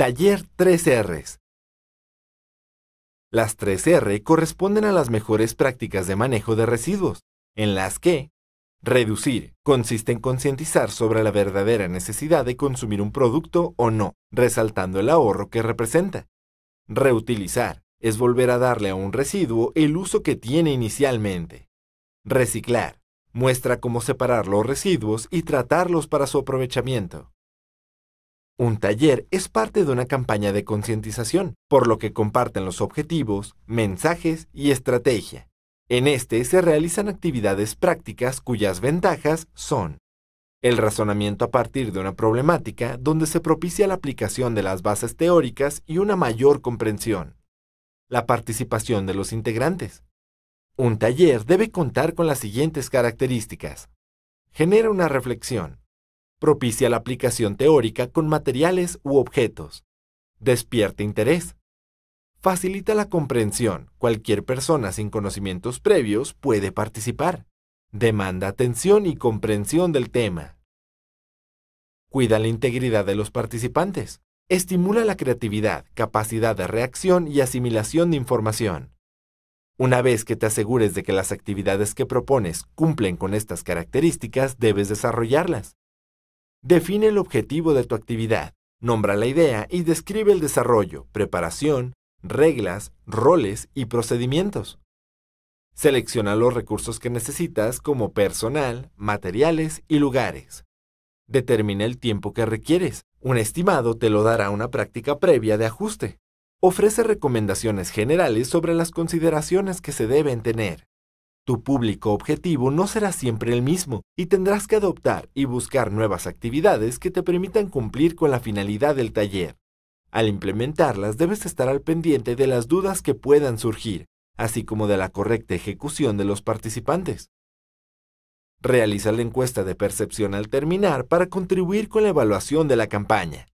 Taller 3 r Las 3R corresponden a las mejores prácticas de manejo de residuos, en las que reducir consiste en concientizar sobre la verdadera necesidad de consumir un producto o no, resaltando el ahorro que representa. Reutilizar es volver a darle a un residuo el uso que tiene inicialmente. Reciclar muestra cómo separar los residuos y tratarlos para su aprovechamiento. Un taller es parte de una campaña de concientización, por lo que comparten los objetivos, mensajes y estrategia. En este se realizan actividades prácticas cuyas ventajas son el razonamiento a partir de una problemática donde se propicia la aplicación de las bases teóricas y una mayor comprensión. La participación de los integrantes. Un taller debe contar con las siguientes características. Genera una reflexión propicia la aplicación teórica con materiales u objetos, despierta interés, facilita la comprensión, cualquier persona sin conocimientos previos puede participar, demanda atención y comprensión del tema, cuida la integridad de los participantes, estimula la creatividad, capacidad de reacción y asimilación de información. Una vez que te asegures de que las actividades que propones cumplen con estas características, debes desarrollarlas. Define el objetivo de tu actividad, nombra la idea y describe el desarrollo, preparación, reglas, roles y procedimientos. Selecciona los recursos que necesitas como personal, materiales y lugares. Determina el tiempo que requieres. Un estimado te lo dará una práctica previa de ajuste. Ofrece recomendaciones generales sobre las consideraciones que se deben tener. Tu público objetivo no será siempre el mismo y tendrás que adoptar y buscar nuevas actividades que te permitan cumplir con la finalidad del taller. Al implementarlas debes estar al pendiente de las dudas que puedan surgir, así como de la correcta ejecución de los participantes. Realiza la encuesta de percepción al terminar para contribuir con la evaluación de la campaña.